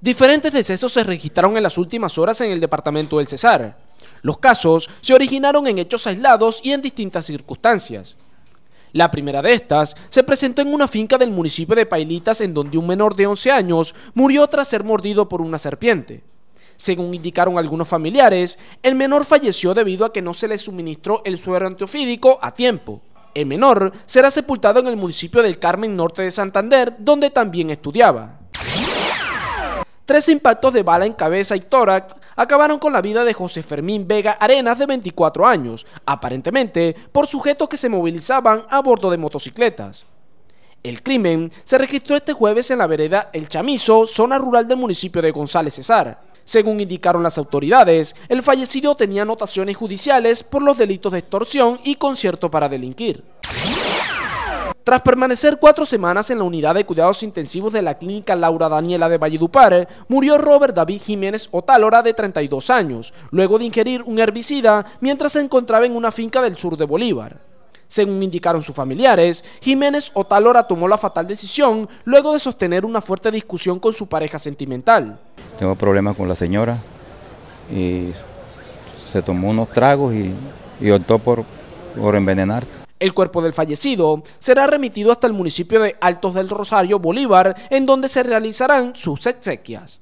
Diferentes decesos se registraron en las últimas horas en el departamento del Cesar. Los casos se originaron en hechos aislados y en distintas circunstancias. La primera de estas se presentó en una finca del municipio de Pailitas en donde un menor de 11 años murió tras ser mordido por una serpiente. Según indicaron algunos familiares, el menor falleció debido a que no se le suministró el suero antiofídico a tiempo. El menor será sepultado en el municipio del Carmen Norte de Santander, donde también estudiaba. Tres impactos de bala en cabeza y tórax acabaron con la vida de José Fermín Vega Arenas de 24 años, aparentemente por sujetos que se movilizaban a bordo de motocicletas. El crimen se registró este jueves en la vereda El Chamizo, zona rural del municipio de González Cesar. Según indicaron las autoridades, el fallecido tenía anotaciones judiciales por los delitos de extorsión y concierto para delinquir. Tras permanecer cuatro semanas en la unidad de cuidados intensivos de la clínica Laura Daniela de Valledupar, murió Robert David Jiménez Otalora, de 32 años, luego de ingerir un herbicida mientras se encontraba en una finca del sur de Bolívar. Según indicaron sus familiares, Jiménez Otalora tomó la fatal decisión luego de sostener una fuerte discusión con su pareja sentimental. Tengo problemas con la señora y se tomó unos tragos y, optó por envenenarse. El cuerpo del fallecido será remitido hasta el municipio de Altos del Rosario, Bolívar, en donde se realizarán sus exequias.